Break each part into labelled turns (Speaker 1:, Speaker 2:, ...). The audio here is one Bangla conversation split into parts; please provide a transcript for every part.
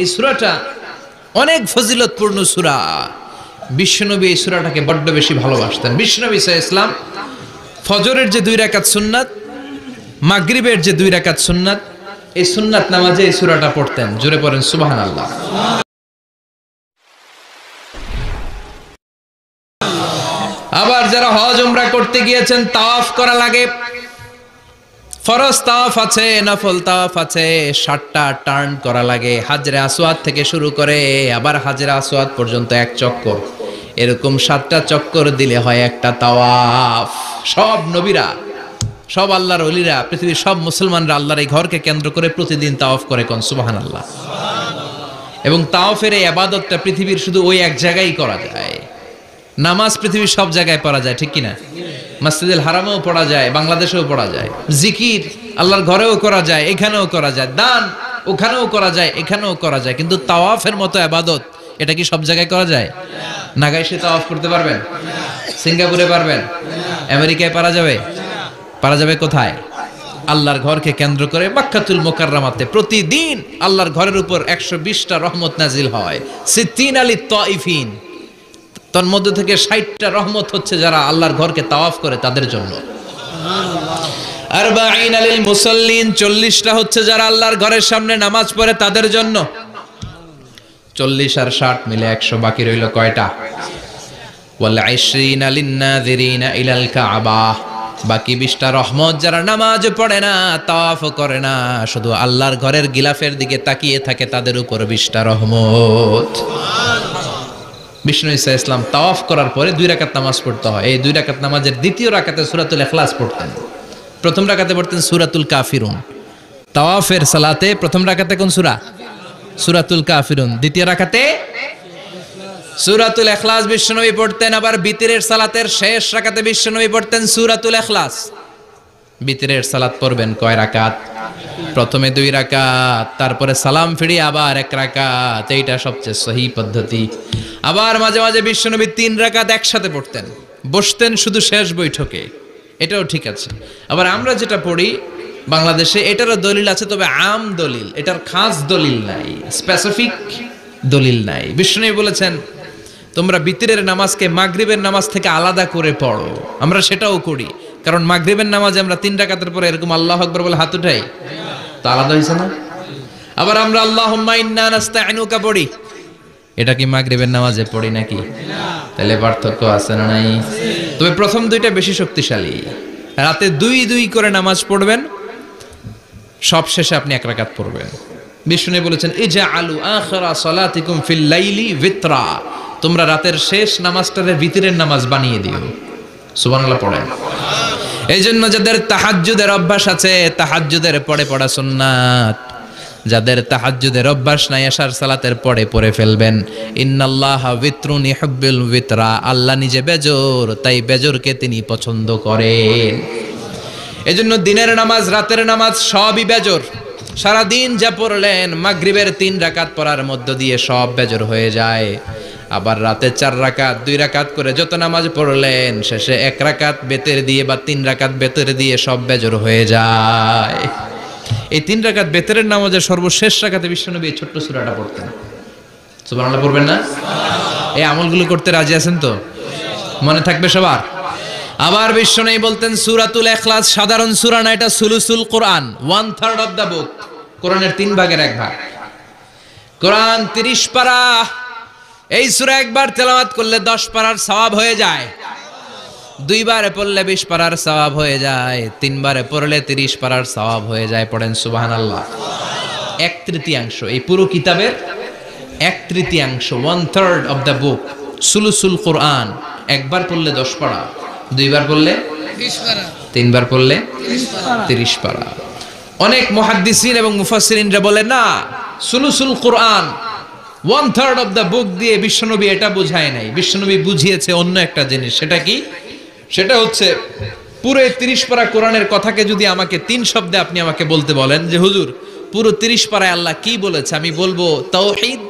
Speaker 1: এই সুরাটা অনেক ফজিলতপূর্ণ সুরা বিশ্বনবী এই সুরাটাকে বড্ড বেশি ভালোবাসতেন বিশ্বনবী সাহ ইসলাম ফজরের যে দুই রেখাত সুন্নাত মাগরিবের যে দুই রেখাত সুন্নাত এই সুন্নাত নামাজে এই সুরাটা পড়তেন জোরে পড়েন সুবাহান আল্লাহ আবার যারা হজ উমরা করতে গিয়েছেন তাওয়াফ করা লাগে ফরজ আছে নফল তাওয়াফ আছে সাতটা টার্ন করা লাগে হাজরা আসওয়াদ থেকে শুরু করে আবার হাজরে আসওয়াদ পর্যন্ত এক চক্কর এরকম সাতটা চক্কর দিলে হয় একটা তাওয়াফ সব নবীরা সব আল্লাহর অলিরা পৃথিবীর সব মুসলমানরা আল্লাহর এই ঘরকে কেন্দ্র করে প্রতিদিন তাওয়াফ করে কন সুবাহান আল্লাহ এবং তাওফের এই আবাদতটা পৃথিবীর শুধু ওই এক জায়গায় করা যায় নামাজ পৃথিবীর সব জায়গায় পড়া যায় ঠিক কিনা মসজিদুল হারামেও পড়া যায় বাংলাদেশেও পড়া যায় জিকির আল্লাহর ঘরেও করা যায় এখানেও করা যায় দান ওখানেও করা যায় এখানেও করা যায় কিন্তু তাওয়াফের মতো আবাদত এটা কি সব জায়গায় করা যায় নাগাইশে তাওয়াফ করতে পারবেন সিঙ্গাপুরে পারবেন আমেরিকায় পারা যাবে পারা যাবে কোথায় আল্লাহর ঘরকে কেন্দ্র করে বাক্কাতুল মোকাররামাতে প্রতিদিন আল্লাহর ঘরের উপর একশো বিশটা রহমত নাজিল হয় সিদ্দিন আলী তয়ফিন তন্মধ্য থেকে ষাটটা রহমত হচ্ছে যারা আল্লাহর ঘরকে তাওয়াফ করে তাদের জন্য আর মুসল্লিন চল্লিশটা হচ্ছে যারা আল্লাহর ঘরের সামনে নামাজ পড়ে তাদের জন্য চল্লিশ আর ষাট মিলে একশো বাকি রইল কয়টা বাকি বিশটা রহমত যারা নামাজ পড়ে না তাফ করে না শুধু আল্লাহর ঘরের গিলাফের দিকে তাকিয়ে থাকে তাদের উপর বিশটা রহমত বিষ্ণু ইসা ইসলাম তাওয়াফ করার পরে দুই রাকাত নামাজ পড়তে হয় এই দুই রাকাত নামাজের দ্বিতীয় রাকাতে সুরাতুল এখলাস পড়তেন প্রথম রাকাতে পড়তেন সুরাতুল কাফিরুন তাওয়াফের সালাতে প্রথম রাকাতে কোন সুরা সুরাতুল কাফিরুন দ্বিতীয় রাখাতে সুরাতুল এখলাস বিশ্বনবী পড়তেন আবার বিতিরের সালাতের শেষ রাকাতে বিশ্বনবী পড়তেন সুরাতুল এখলাস বিতরের সালাত পড়বেন কয় রাকাত প্রথমে দুই রাকাত তারপরে সালাম ফিরিয়ে আবার এক রাকাত এইটা সবচেয়ে সহি পদ্ধতি আবার মাঝে মাঝে বিশ্বনবী তিন রাকাত একসাথে পড়তেন বসতেন শুধু শেষ বৈঠকে এটাও ঠিক আছে আবার আমরা যেটা পড়ি বাংলাদেশে এটারও দলিল আছে তবে আম দলিল এটার খাস দলিল নাই স্পেসিফিক দলিল নাই বিশ্বনবী বলেছেন তোমরা বিতিরের নামাজকে মাগরিবের নামাজ থেকে আলাদা করে পড়ো আমরা সেটাও করি কারণ মাগরীবের নামাজে আমরা তিন রাকাতের পরে এরকম আল্লাহ আকবর বলে হাত উঠাই তো আলাদা হয়েছে না আবার আমরা আল্লাহ আইনুকা পড়ি এটা কি মাগরীবের নামাজে পড়ি নাকি তাহলে পার্থক্য আছে না নাই তবে প্রথম দুইটা বেশি শক্তিশালী রাতে দুই দুই করে নামাজ পড়বেন সব শেষে আপনি এক রাকাত পড়বেন বিষ্ণু বলেছেন এই যে আলু আখরা সলাতিকুম ফিল লাইলি ভিতরা তোমরা রাতের শেষ নামাজটারে ভিতরের নামাজ বানিয়ে দিও সুবহানাল্লাহ পড়েন এই জন্য যাদের তাহাজ্জুদের অভ্যাস আছে তাহাজ্জুদের পড়ে পড়া সুন্নাত যাদের তাহাজ্জুদের অভ্যাস নাই আসার সালাতের পরে পড়ে ফেলবেন ইন্নাল্লাহ বিত্রুন আল্লাহ নিজে বেজর তাই বেজরকে তিনি পছন্দ করেন এই জন্য দিনের নামাজ রাতের নামাজ সবই বেজর সারাদিন যা পড়লেন মাগরিবের তিন রাকাত পড়ার মধ্য দিয়ে সব বেজর হয়ে যায় আবার রাতে চার রাকাত দুই রাকাত করে যত নামাজ পড়লেন শেষে এক রাকাত বেতের দিয়ে বা তিন রাকাত বেতের দিয়ে সব বেজর হয়ে যায় এই তিন রাকাত বেতরের নামাজের সর্বশেষ রাখাতে বিশ্বনবী এই ছোট্ট সুরাটা পড়তেন সুবহানাল্লাহ পড়বেন না এই আমলগুলো করতে রাজি আছেন তো মনে থাকবে সবার আবার বিশ্ব নেই বলতেন সুরাতুল এখলাস সাধারণ সুরা না এটা সুলুসুল কোরআন one third of the book কোরআনের তিন ভাগের এক ভাগ কোরআন তিরিশ পারা এই সুরা একবার তেলাওয়াত করলে দশ পারার সওয়াব হয়ে যায় দুইবারে পড়লে বিশ পারার সওয়াব হয়ে যায় তিনবারে পড়লে তিরিশ পারার সওয়াব হয়ে যায় পড়েন সুবাহান আল্লাহ এক তৃতীয়াংশ এই পুরো কিতাবের এক তৃতীয়াংশ one third of the book সুলুসুল কোরআন একবার পড়লে দশ পারা দুইবার পড়লে তিনবার পড়লে তিরিশ পারা অনেক মহাদ্দিসিন এবং মুফাসিনরা বলে না সুলুসুল কোরআন one third of the book দিয়ে বিশ্বনবী এটা বোঝায় নাই বিশ্বনবী বুঝিয়েছে অন্য একটা জিনিস সেটা কি সেটা হচ্ছে পুরো তিরিশ পারা কোরআনের কথাকে যদি আমাকে তিন শব্দে আপনি আমাকে বলতে বলেন যে হুজুর পুরো তিরিশ পাড়ায় আল্লাহ কি বলেছে আমি বলবো তৌহিদ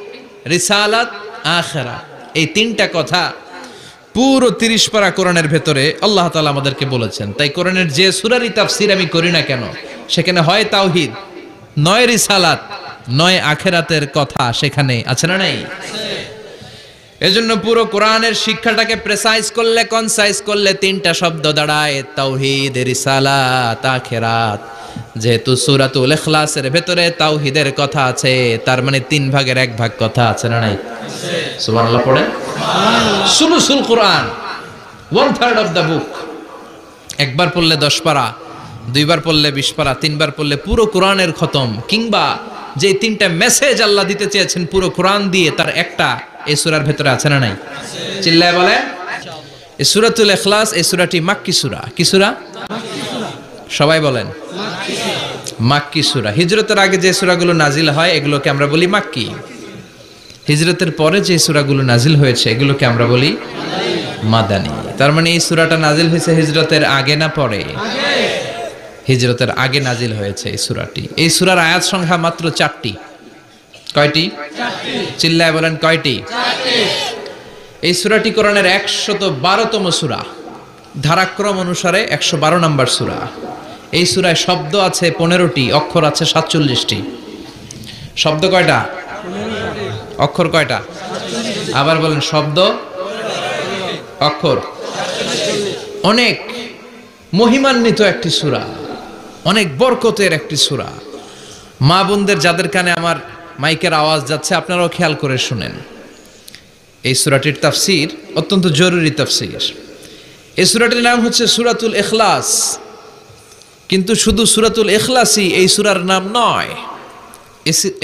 Speaker 1: রিসালাত আখেরা এই তিনটা কথা পুরো তিরিশ পারা কোরআনের ভেতরে আল্লাহ তালা আমাদেরকে বলেছেন তাই কোরআনের যে সুরারি তাফসির আমি করি না কেন সেখানে হয় তাওহিদ নয় রিসালাত নয় আখেরাতের কথা সেখানে আছে না নাই এজন্য পুরো কোরআনের শিক্ষাটাকে প্রেসাইজ করলে কনসাইজ করলে তিনটা শব্দ দাঁড়ায় তাওহিদ রিসালাত আখেরাত যেহেতু সুরাতুল ইখলাসের ভেতরে তাওহিদের কথা আছে তার মানে তিন ভাগের এক ভাগ কথা আছে না নাই সুবহানাল্লাহ পড়ে সুলুসুল কোরআন one third of the book একবার পড়লে দশ পারা দুইবার পড়লে বিশ পারা তিনবার পড়লে পুরো কোরআনের খতম কিংবা যে তিনটা মেসেজ আল্লাহ দিতে চেয়েছেন পুরো কোরআন দিয়ে তার একটা এই সুরার ভেতরে আছে না নাই চিল্লায় বলে সুরাতুল এখলাস এই সুরাটি মাক্কি সুরা কি সুরা সবাই বলেন মাক্কি সুরা হিজরতের আগে যে সুরাগুলো নাজিল হয় এগুলোকে আমরা বলি মাক্কি হিজরতের পরে যে সুরাগুলো নাজিল হয়েছে এগুলোকে আমরা বলি মাদানি তার মানে এই সুরাটা নাজিল হয়েছে হিজরতের আগে না পরে হিজরতের আগে নাজিল হয়েছে এই সুরাটি এই সুরার আয়াত সংখ্যা মাত্র চারটি কয়টি চিল্লায় বলেন কয়টি এই সুরাটি কোরআনের একশত বারোতম সুরা ধারাক্রম অনুসারে একশো বারো নম্বর সুরা এই সুরায় শব্দ আছে পনেরোটি অক্ষর আছে সাতচল্লিশটি শব্দ কয়টা অক্ষর কয়টা আবার বলেন শব্দ অক্ষর অনেক মহিমান্বিত একটি সুরা অনেক বরকতের একটি সুরা মা বোনদের যাদের কানে আমার মাইকের আওয়াজ যাচ্ছে আপনারাও খেয়াল করে শুনেন এই সুরাটির তাফসির অত্যন্ত জরুরি তাফসির এই সুরাটির নাম হচ্ছে সুরাতুল এখলাস কিন্তু শুধু সুরাতুল এখলাসই এই সুরার নাম নয়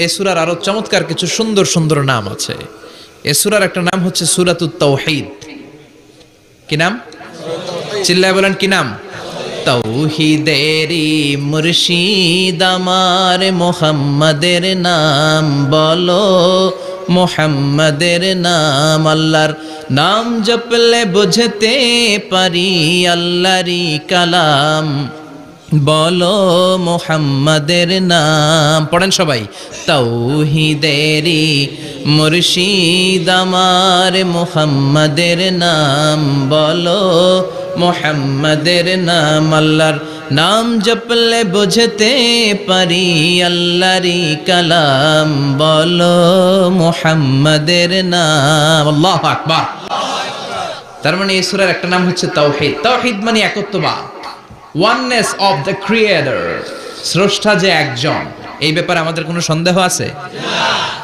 Speaker 1: এ সুরার আরও চমৎকার কিছু সুন্দর সুন্দর নাম আছে এ সুরার একটা নাম হচ্ছে সুরাতুত তৌহিদ কি নাম চিল্লায় বলেন কি নাম তৌহিদেরি মুর্শিদ আমার মোহাম্মদের নাম বলো মোহাম্মদের নাম আল্লাহর নাম জপলে বুঝতে পারি আল্লাহরি কালাম বলো মোহাম্মদের নাম পড়েন সবাই তৌহিদেরি মুর্শিদ আমার মোহাম্মদের নাম বলো মোহাম্মদের নাম আল্লাহর নাম জপলে বুঝতে পারি আল্লাহরি কালাম বলো মোহাম্মদের নাম আল্লাহ আকবার তার মানে ঈশ্বরের একটা নাম হচ্ছে তৌহিদ তৌহিদ মানে একত্ববাদ ওয়াননেস অফ দ্য ক্রিয়েটর স্রষ্টা যে একজন এই ব্যাপারে আমাদের কোনো সন্দেহ আছে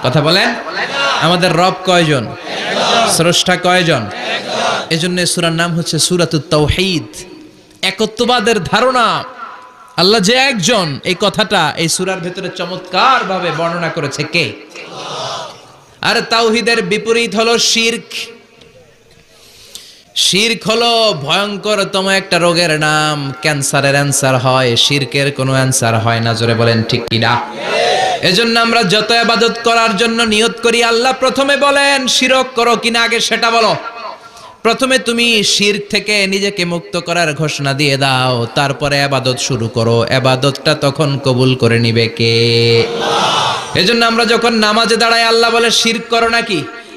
Speaker 1: কথা বলেন আমাদের রব কয়জন স্রষ্টা কয়জন এই জন্য সুরার নাম হচ্ছে সুরাত তৌহিদ একত্ববাদের ধারণা আল্লাহ যে একজন এই কথাটা এই সুরার ভেতরে চমৎকার ভাবে বর্ণনা করেছে কে আর তাওহিদের বিপরীত হলো শির্ক শির্ক হলো ভয়ঙ্করতম একটা রোগের নাম ক্যান্সারের অ্যান্সার হয় শির্কের কোনো অ্যান্সার হয় না জোরে বলেন ঠিক কিনা এজন্য আমরা যত আবাদত করার জন্য নিয়ত করি আল্লাহ প্রথমে বলেন শিরক করো কিনা আগে সেটা বলো প্রথমে তুমি শির থেকে নিজেকে মুক্ত করার ঘোষণা দিয়ে দাও তারপরে আবাদত শুরু করো আবাদতটা তখন কবুল করে নিবে কে এজন্য আমরা যখন নামাজে দাঁড়াই আল্লাহ বলে শির করো নাকি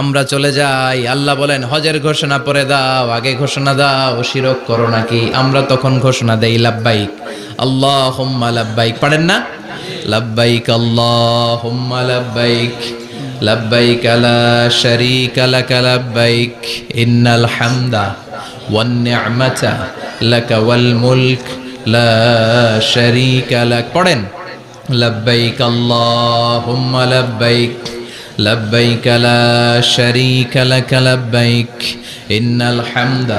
Speaker 1: আমরা চলে যাই আল্লাহ বলেন হজের ঘোষণা পরে দাও আগে ঘোষণা দাও শিরক করো নাকি আমরা তখন ঘোষণা দেই লাব্বাইক আল্লাহ হোম্মা লাব্বাইক পারেন না লাব্বাইক আল্লাহ হোম্মা লাব্বাইক লাব্বাইক আলা শরিক আলাক লাব্বাইক ইন্নাল হামদা ওয়ান নি'মাতা লাকা ওয়াল লা শরিক লাক পড়েন লাব্বাইক আল্লাহুম্মা লাব্বাইক لبيك لا شريك لك لبيك إن الحمد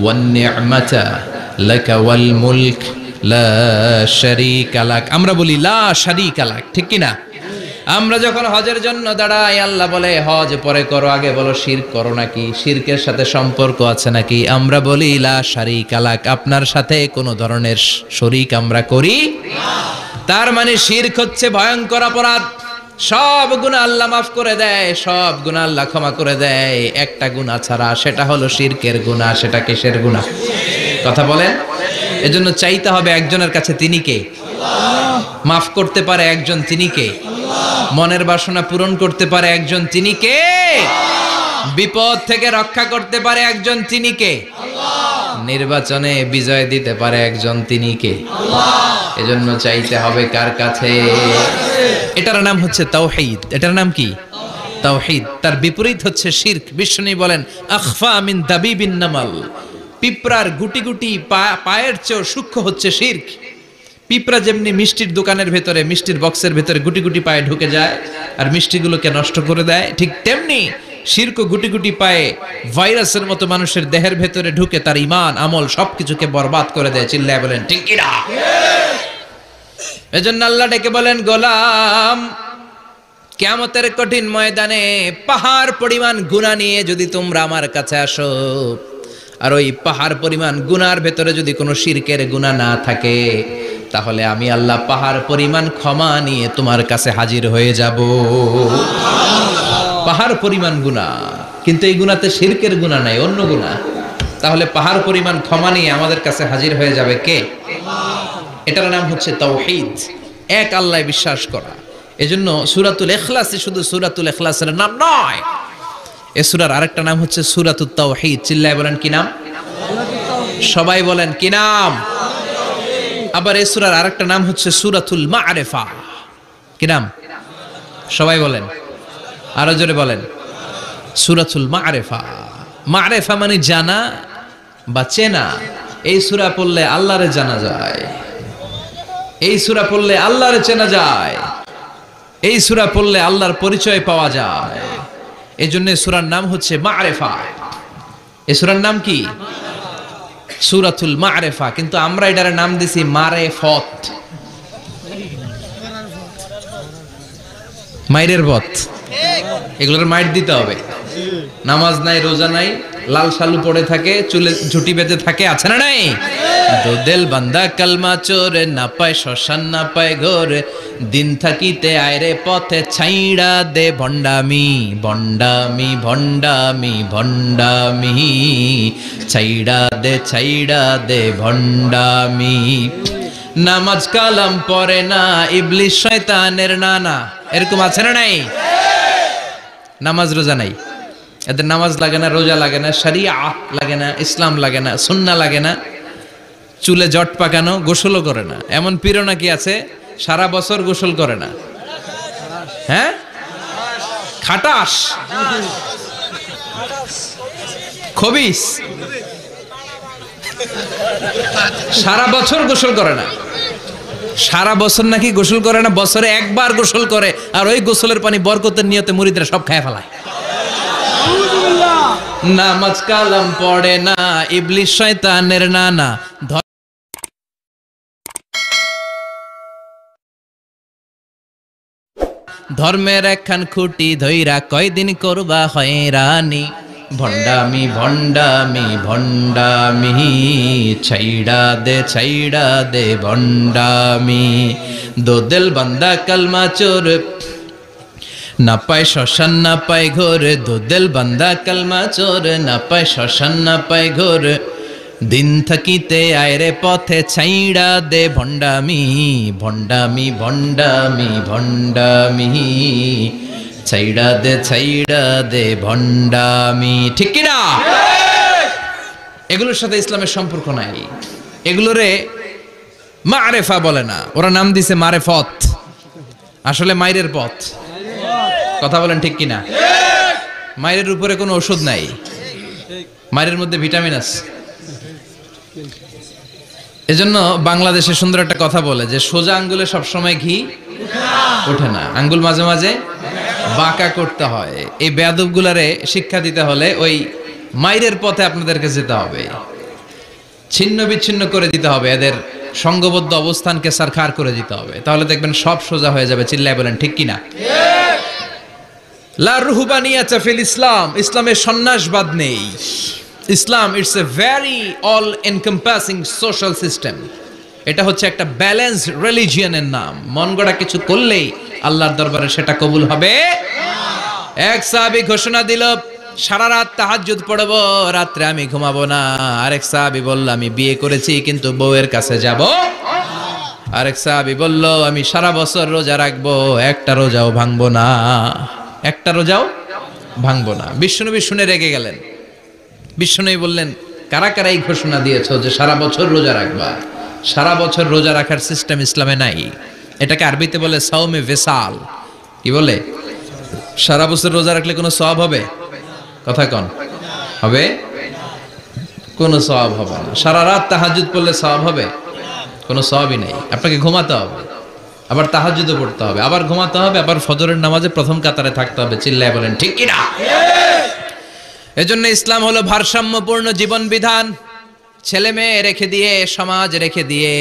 Speaker 1: والنعمة لك والملك لا شريك لك أمر بولي لا شريك لك ঠিক না আমরা যখন হজের জন্য দাঁড়াই আল্লাহ বলে হজ পরে করো আগে বলো শির করো নাকি শিরকের সাথে সম্পর্ক আছে নাকি আমরা বলি লা শারিক আলাক আপনার সাথে কোনো ধরনের শরিক আমরা করি তার মানে শির্ক হচ্ছে ভয়ঙ্কর অপরাধ সব গুণ আল্লাহ মাফ করে দেয় সব গুণ আল্লাহ ক্ষমা করে দেয় একটা গুণা ছাড়া সেটা হলো শিরকের গুণা সেটা কেশের গুণা কথা বলেন এজন্য চাইতে হবে একজনের কাছে তিনি কে মাফ করতে পারে একজন তিনি কে মনের বাসনা পূরণ করতে পারে একজন তিনি কে বিপদ থেকে রক্ষা করতে পারে একজন তিনি কে আল্লাহ নির্বাচনে বিজয় দিতে পারে একজন তিনি কে এজন্য চাইতে হবে কার কাছে এটার নাম হচ্ছে তাওহিদ এটার নাম কি তাওহিদ তার বিপরীত হচ্ছে শির্ক বিশ্বনী বলেন আখফা মিন দাবিবিন নামাল পিঁপড়ার গুটি গুটি পায়ের চেয়েও সূক্ষ্ম হচ্ছে শির্ক পিঁপড়া যেমনি মিষ্টির দোকানের ভেতরে মিষ্টির বক্সের ভেতরে গুটি গুটি পায়ে ঢুকে যায় আর মিষ্টিগুলোকে নষ্ট করে দেয় ঠিক তেমনি শিরক গুটি গুটি পায়ে ভাইরাসের মতো মানুষের দেহের ভেতরে ঢুকে তার ইমান আমল সবকিছুকে বরবাদ করে দেয় চিল্লায় বলেন ঠিক কিনা এজন্য আল্লাহ ডেকে বলেন গোলাম কেমতের কঠিন ময়দানে পাহাড় পরিমাণ গুণা নিয়ে যদি তোমরা আমার কাছে আসো আর ওই পাহাড় পরিমাণ গুনার ভেতরে যদি কোনো শিরকের গুণা না থাকে তাহলে আমি আল্লাহ পাহাড় পরিমাণ ক্ষমা নিয়ে তোমার কাছে হাজির হয়ে যাব পাহাড় পরিমাণ গুণা কিন্তু এই গুণাতে শিরকের গুণা নাই অন্য গুণা তাহলে পাহাড় পরিমাণ ক্ষমা নিয়ে আমাদের কাছে হাজির হয়ে যাবে কে এটার নাম হচ্ছে তৌহিদ এক আল্লাহ বিশ্বাস করা এজন্য সুরাতুল এখলাসে শুধু সুরাতুল এখলাসের নাম নয় এ সুরার আরেকটা নাম হচ্ছে সুরাতুল তৌহিদ চিল্লায় বলেন কি নাম সবাই বলেন কি নাম আবার এ সুরার আরেকটা নাম হচ্ছে সুরাতুল মা আরেফা কি নাম সবাই বলেন আরো জোরে বলেন সুরাতুল মারেফা মারেফা মানে জানা বা চেনা এই সুরা পড়লে আল্লাহরে জানা যায় এই সুরা পড়লে আল্লাহরে চেনা যায় এই সুরা পড়লে আল্লাহর পরিচয় পাওয়া যায় এই জন্য সুরার নাম হচ্ছে মারেফা এই সুরার নাম কি সুরাতুল মারেফা কিন্তু আমরা এটার নাম দিছি মারেফত মাইরের বথ এগুলোর মাইট দিতে হবে নামাজ নাই রোজা নাই লাল পড়ে থাকে চুলে ঝুটি বেঁধে থাকে আছে না নাই দোদেল বান্দা কালমা চোরে না পায় শ্মশান না পায় দিন থাকিতে আয়রে পথে ছাইড়া দে ভণ্ডামি ভণ্ডামি ভণ্ডামি ভণ্ডামি ছাইড়া দে ছাইড়া দে ভণ্ডামি নামাজ কালাম পরে না ইবলিশ শয়তানের নানা এরকম আছে না নাই নামাজ রোজা নাই এদের নামাজ লাগে না রোজা লাগে না সারিয়া লাগে না ইসলাম লাগে না সুন্না লাগে না চুলে জট পাকানো গোসলও করে না এমন পীরও নাকি আছে সারা বছর গোসল করে না হ্যাঁ খাটাস খবিস সারা বছর গোসল করে না সারা বছর নাকি গোসল করে না বছরে একবার গোসল করে আর ওই গোসলের পানি বরকতের নিয়তে মুড়িদরা সব খায় ফেলায় নামাজ কালাম পড়ে না ইবলিশ শয়তানের না ধর্মের একখান খুঁটি ধৈরা কয়দিন করবা হয় রানী ভণ্ডামি ভণ্ডামি ভণ্ডামি ছাইড়া দে ছাইড়া দে ভণ্ডামি দোদেল বান্দা কালমা চোর না পায় শ্মশান না পায় ঘোর দোদেল বান্দা কালমা চোর না পায় শ্মশান না পায় ঘোর দিন থাকিতে আয়রে পথে ছাইড়া দে ভণ্ডামি ভণ্ডামি ভণ্ডামি ভণ্ডামি ছাইড়া দে ছাইড়া দে ভণ্ডামি ঠিক কিনা এগুলোর সাথে ইসলামের সম্পর্ক নাই এগুলোরে মারেফা বলে না ওরা নাম দিছে মারেফত আসলে মায়ের পথ কথা বলেন ঠিক কিনা মায়ের উপরে কোনো ওষুধ নাই মায়ের মধ্যে ভিটামিন আছে এজন্য বাংলাদেশে সুন্দর একটা কথা বলে যে সোজা আঙ্গুলে সবসময় ঘি ওঠে না আঙ্গুল মাঝে মাঝে বাঁকা করতে হয় এই বেয়াদবগুলারে শিক্ষা দিতে হলে ওই মাইরের পথে আপনাদেরকে যেতে হবে ছিন্ন বিচ্ছিন্ন করে দিতে হবে এদের সঙ্গবদ্ধ অবস্থানকে সারখার করে দিতে হবে তাহলে দেখবেন সব সোজা হয়ে যাবে চিল্লায় বলেন ঠিক কিনা লা রুহুবানিয়া ইসলাম ইসলামের সন্ন্যাসবাদ নেই ইসলাম it's a very all encompassing social system এটা হচ্ছে একটা ব্যালেন্স রিলিজিয়নের নাম মন গড়া কিছু করলেই আল্লাহর দরবারে সেটা কবুল হবে এক সাহাবি ঘোষণা দিল সারা রাত তাহাজ্জুদ পড়ব রাত্রে আমি ঘুমাবো না আরেক সাহাবি বলল আমি বিয়ে করেছি কিন্তু বউয়ের কাছে যাব আরেক সাহাবি বলল আমি সারা বছর রোজা রাখবো একটা রোজাও ভাঙবো না একটা রোজাও ভাঙবো না বিষ্ণুনবী শুনে রেগে গেলেন বিষ্ণুনবী বললেন কারা কারা এই ঘোষণা দিয়েছ যে সারা বছর রোজা রাখবা সারা বছর রোজা রাখার সিস্টেম ইসলামে নাই এটাকে আরবিতে বলে সাউমে ভেসাল কি বলে সারা বছর রোজা রাখলে কোনো সব হবে কথা কন হবে কোনো সব হবে না সারা রাত তাহাজুদ পড়লে সব হবে কোনো সবই নেই আপনাকে ঘুমাতে হবে আবার তাহাজুদে পড়তে হবে আবার ঘুমাতে হবে আবার ফজরের নামাজে প্রথম কাতারে থাকতে হবে চিল্লায় বলেন ঠিক কিনা এজন্য ইসলাম হলো ভারসাম্যপূর্ণ জীবন বিধান ছেলে মেয়ে রেখে দিয়ে সমাজ রেখে দিয়ে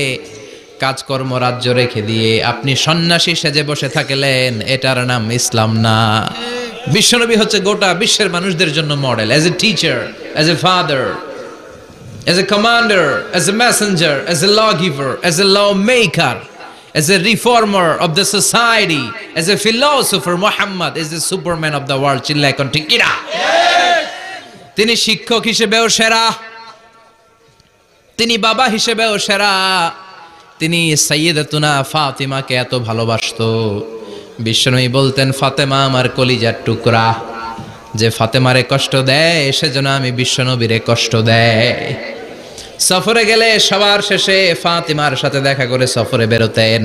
Speaker 1: কাজকর্ম রাজ্য রেখে দিয়ে আপনি সন্ন্যাসী সেজে বসে থাকলেন এটার নাম ইসলাম না বিশ্বনবী হচ্ছে গোটা বিশ্বের মানুষদের জন্য model as a teacher as a father as a commander as a messenger as a law giver as a law maker as a reformer of the society, as a philosopher, Muhammad as a superman of the world চিল্লা এখন ঠিক কিনা তিনি শিক্ষক হিসেবেও সেরা তিনি বাবা হিসেবেও সেরা তিনি সৈয়দতুনা ফাতেমাকে এত ভালোবাসত বিষ্ণুই বলতেন ফাতেমা আমার কলিজার টুকরা যে ফাতেমারে কষ্ট দেয় সেজন্য আমি বিশ্বনবীরে কষ্ট দেয় সফরে গেলে সবার শেষে ফাতেমার সাথে দেখা করে সফরে বেরোতেন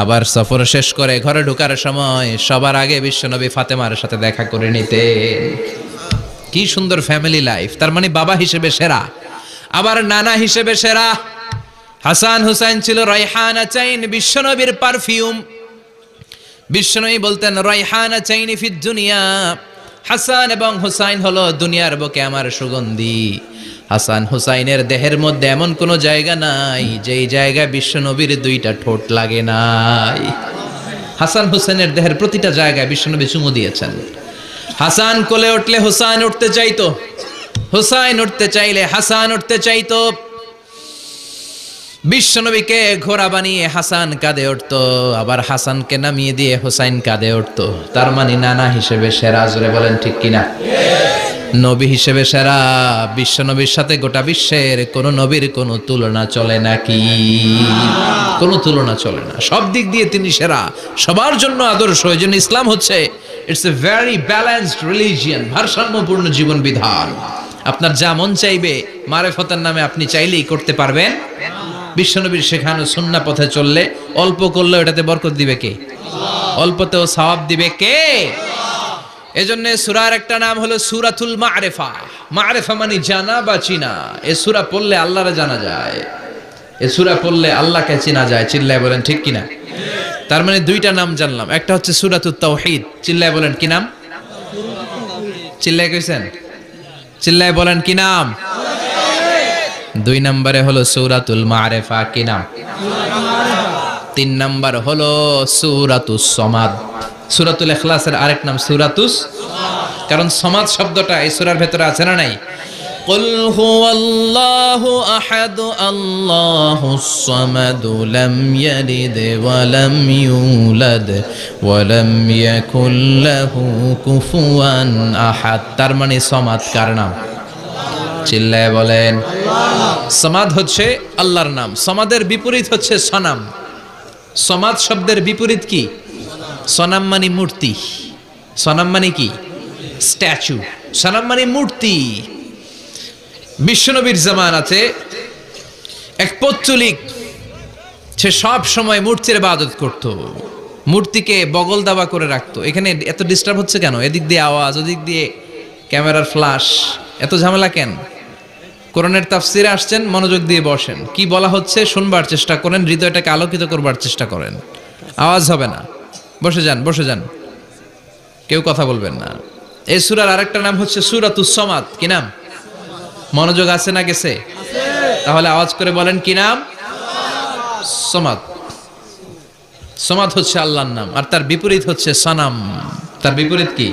Speaker 1: আবার সফর শেষ করে ঘরে ঢুকার সময় সবার আগে বিশ্বনবী ফাতেমার সাথে দেখা করে নিতেন কি সুন্দর ফ্যামিলি লাইফ তার মানে বাবা হিসেবে সেরা আবার নানা হিসেবে সেরা হাসান হুসাইন ছিল রাইহানা চাইন বিশ্বনবীর পারফিউম বিশ্বনবী বলতেন রাইহানা চাইনি ফিদ দুনিয়া হাসান এবং হুসাইন হলো দুনিয়ার বুকে আমার সুগন্ধি হাসান হুসাইনের দেহের মধ্যে এমন কোনো জায়গা নাই যেই জায়গায় বিশ্বনবীর দুইটা ঠোঁট লাগে নাই হাসান হুসেনের দেহের প্রতিটা জায়গায় বিশ্বনবী চুমু দিয়েছেন হাসান কোলে উঠলে হুসাইন উঠতে চাইতো হুসাইন উঠতে চাইলে হাসান উঠতে চাইতো বিশ্বনবীকে ঘোড়া বানিয়ে হাসান কাঁদে উঠতো আবার হাসানকে নামিয়ে দিয়ে হুসাইন কাঁদে উঠতো তার মানে নানা হিসেবে সেরা জোরে বলেন ঠিক কিনা নবী হিসেবে সেরা বিশ্ব নবীর সাথে গোটা বিশ্বের কোন নবীর কোন তুলনা চলে নাকি কোন তুলনা চলে না সব দিক দিয়ে তিনি সেরা সবার জন্য আদর্শ এই জন্য ইসলাম হচ্ছে it's a very balanced religion ভারসাম্যপূর্ণ জীবন বিধান আপনার যা মন চাইবে মারেফতার নামে আপনি চাইলেই করতে পারবেন বিশ্বনবীর শেখানো সুন্না পথে চললে অল্প করলেও এটাতে বরকত দিবে কে অল্পতেও সওয়াব দিবে কে এজন্য সুরার একটা নাম হলো সুরাতুল মারেফা মারেফা মানে জানা বা চিনা এ সুরা পড়লে আল্লাহরে জানা যায় এ সুরা পড়লে আল্লাহকে চিনা যায় চিল্লায় বলেন ঠিক কিনা তার মানে দুইটা নাম জানলাম একটা হচ্ছে সুরাতুত তাওহিদ চিল্লায় বলেন কি নাম চিল্লায় কইছেন চিল্লায় বলেন কি নাম দুই নম্বরে হলো সৌরাতুল মারেফা কি নাম তিন নম্বর হলো সৌরাতুস সমাদ সুরাতুল এখলাসের আরেক নাম সুরাতুস কারণ সমাজ শব্দটা এই সুরার ভেতরে আছে না নাই قل هو الله أحد الله الصمد لم يلد ولم يولد ولم يكن له كفوا أحد তার মানে সমাদ কার নাম চিল্লায় বলেন সমাদ হচ্ছে আল্লাহর নাম সমাদের বিপরীত হচ্ছে সনাম সমাদ শব্দের বিপরীত কি সনাম মানে মূর্তি সনাম মানে কি স্ট্যাচু সনাম মানে মূর্তি বিশ্বনবীর জামানাতে এক পত্তলিক সে সব সময় মূর্তির ইবাদত করত মূর্তিকে বগল দাবা করে রাখতো এখানে এত ডিস্টার্ব হচ্ছে কেন এদিক দিয়ে আওয়াজ ওদিক দিয়ে ক্যামেরার ফ্লাশ এত ঝামেলা কেন করোনের তাফসিরে আসছেন মনোযোগ দিয়ে বসেন কি বলা হচ্ছে শুনবার চেষ্টা করেন হৃদয়টাকে আলোকিত করবার চেষ্টা করেন আওয়াজ হবে না বসে যান বসে যান কেউ কথা বলবেন না এই সুরার আরেকটা নাম হচ্ছে সুরাতুসমাদ কি নাম মনোযোগ আছে না গেছে তাহলে আওয়াজ করে বলেন কি নাম সমাদ সমাদ হচ্ছে আল্লাহর নাম আর তার বিপরীত হচ্ছে সানাম তার বিপরীত কি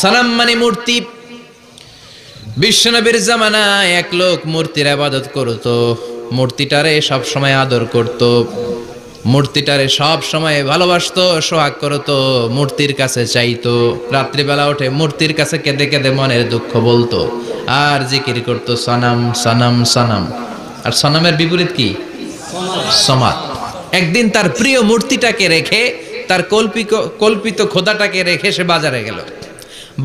Speaker 1: সানাম মানে মূর্তি বিশ্বনবীর জামানায় এক লোক মূর্তির আবাদত করতো মূর্তিটারে সবসময় আদর করত মূর্তিটারে সব সময় ভালোবাসত সোহাগ করতো মূর্তির কাছে চাইতো রাত্রিবেলা ওঠে মূর্তির কাছে কেঁদে কেঁদে মনের দুঃখ বলতো আর জিকির করতো সনাম সনাম সনাম আর সনামের বিপরীত কি সমাত একদিন তার প্রিয় মূর্তিটাকে রেখে তার কল্পিক কল্পিত খোদাটাকে রেখে সে বাজারে গেল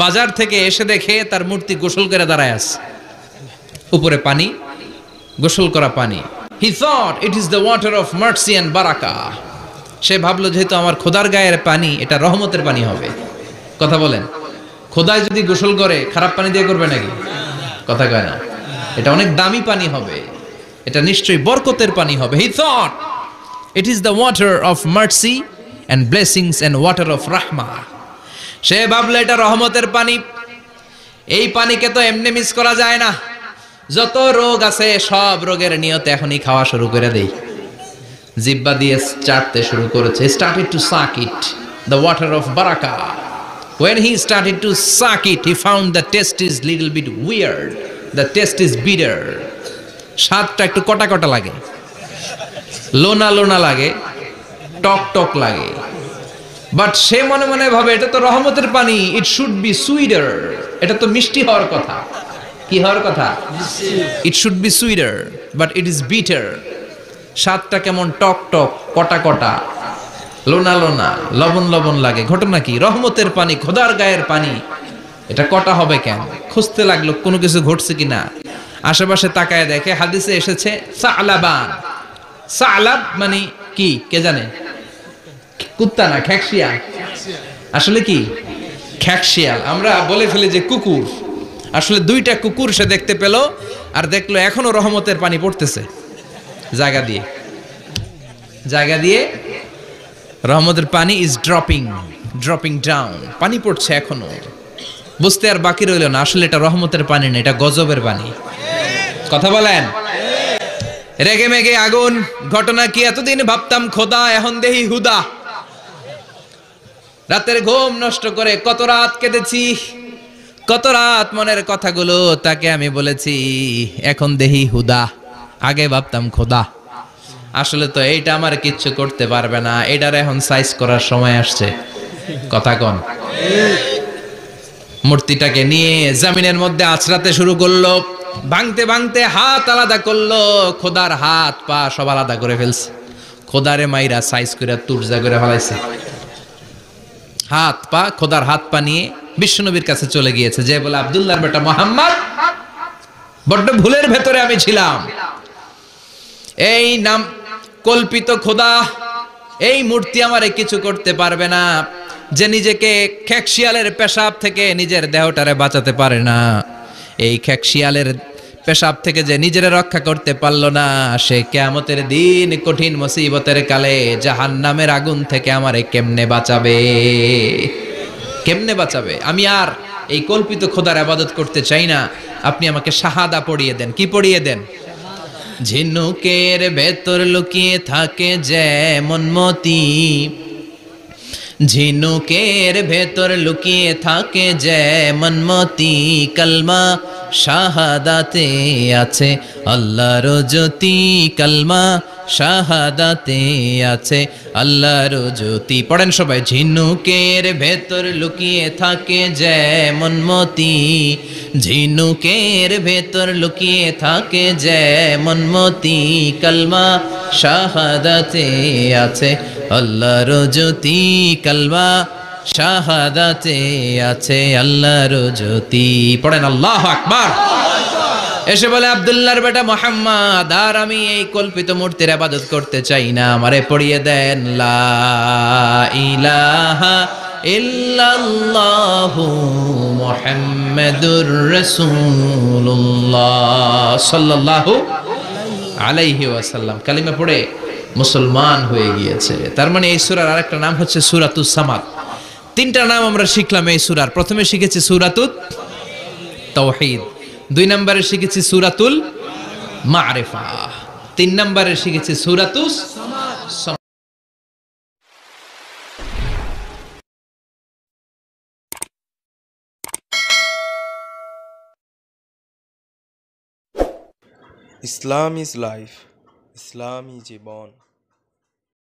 Speaker 1: বাজার থেকে এসে দেখে তার মূর্তি গোসল করে দাঁড়ায় আস উপরে পানি গোসল করা পানি he thought it is the water of mercy and বারাকা সে ভাবলো যেহেতু আমার খোদার গায়ের পানি এটা রহমতের পানি হবে কথা বলেন খোদায় যদি গোসল করে খারাপ পানি দিয়ে করবে নাকি কথা কয় না এটা অনেক দামি পানি হবে এটা নিশ্চয়ই বরকতের পানি হবে he thought it is the water of mercy and blessings and water of রাহমা সে ভাবলো এটা রহমতের পানি এই পানিকে তো এমনি মিস করা যায় না যত রোগ আছে সব রোগের নিয়ত এখনই খাওয়া শুরু করে দেই জিব্বা দিয়ে চাটতে শুরু করেছে started to suck it the water of বারাকা When he started to suck it, he found the taste is little bit weird. The taste is bitter. স্বাদটা একটু কটা kota লাগে লোনা lona লাগে টক tok লাগে বাট সে মনে মনে bhabe, এটা to রহমতের pani, it should be sweeter. এটা to mishti hor kotha. কি হওয়ার কথা it should be sweeter but it is bitter স্বাদটা কেমন টক টক কটা কটা লোনা লোনা লবণ লবণ লাগে ঘটনা কি রহমতের পানি খোদার গায়ের পানি এটা কটা হবে কেন খুঁজতে লাগলো কোনো কিছু ঘটছে কি না আশেপাশে তাকায় দেখে হাদিসে এসেছে সালাবান সালাব মানে কি কে জানে কুত্তা না খ্যাকশিয়াল আসলে কি খ্যাকশিয়াল আমরা বলে ফেলে যে কুকুর আসলে দুইটা কুকুর সে দেখতে পেল আর দেখলো এখনো রহমতের পানি পড়তেছে জায়গা দিয়ে জায়গা দিয়ে রহমতের পানি ইজ ড্রপিং ড্রপিং ডাউন পানি পড়ছে এখনো বুঝতে আর বাকি রইল না আসলে এটা রহমতের পানি না এটা গজবের পানি কথা বলেন রেগে মেগে আগুন ঘটনা কি এতদিন ভাবতাম খোদা এখন দেহি হুদা রাতের ঘুম নষ্ট করে কত রাত কেটেছি কত রাত মনের কথাগুলো তাকে আমি বলেছি এখন দেহি হুদা আগে ভাবতাম খোদা আসলে তো এইটা আমার কিচ্ছু করতে পারবে না এটার এখন সাইজ করার সময় আসছে কথা কন মূর্তিটাকে নিয়ে জামিনের মধ্যে আছড়াতে শুরু করলো ভাঙতে ভাঙতে হাত আলাদা করলো খোদার হাত পা সব আলাদা করে ফেলছে খোদারে মাইরা সাইজ করে তুরজা করে ফেলাইছে হাত পা খোদার হাত পা নিয়ে বিশ্বনবীর কাছে চলে গিয়েছে যে বলে আবদুল্লাহর বেটা মোহাম্মদ বড্ড ভুলের ভেতরে আমি ছিলাম এই নাম কল্পিত খোদা এই মূর্তি আমারে কিছু করতে পারবে না যে নিজেকে খ্যাকশিয়ালের পেশাব থেকে নিজের দেহটারে বাঁচাতে পারে না এই খ্যাকশিয়ালের পেশাব থেকে যে নিজের রক্ষা করতে পারল না সে কেয়ামতের দিন কঠিন মুসিবতের কালে জাহান্নামের আগুন থেকে আমারে কেমনে বাঁচাবে কেমনে বাঁচাবে আমি আর এই কল্পিত খোদার আবাদত করতে চাই না আপনি আমাকে শাহাদা পড়িয়ে দেন কি পড়িয়ে দেন ঝিনুকের ভেতর লুকিয়ে থাকে যেমন মতি ঝিনুকের ভেতর লুকিয়ে থাকে যেমন মতি কালমা শাহাদাতে আছে আল্লাহর জ্যোতি কালমা শাহাদাতে আছে আল্লাহর জ্যোতি পড়েন সবাই ঝিনুকের ভেতর লুকিয়ে থাকে যেমন মতি ঝিনুকের ভেতর লুকিয়ে থাকে যেমন মতি কালমা শাহাদাতে আছে আল্লাহর জ্যোতি কালমা শাহাদাতে আছে আল্লাহর জ্যোতি পড়েন আল্লাহ আকবার এসে বলে আবদুল্লাহর বেটা মোহাম্মদ আর আমি এই কল্পিত মূর্তির আবাদত করতে চাই না আমারে পড়িয়ে দেন লা ইলাহা ইল্লাল্লাহু মুহাম্মাদুর রাসূলুল্লাহ সাল্লাল্লাহু আলাইহি ওয়াসাল্লাম কালিমা পড়ে মুসলমান হয়ে গিয়েছে তার মানে এই সূরার আরেকটা নাম হচ্ছে সূরাতুস সামাদ তিনটা নাম আমরা শিখলাম এই সুরার প্রথমে শিখেছি সুরাতুত তৌহিদ দুই নম্বরে শিখেছি সুরাতুল মারেফা তিন নম্বরে শিখেছি সুরাতুস ইসলাম ইজ লাইফ ইসলামী জীবন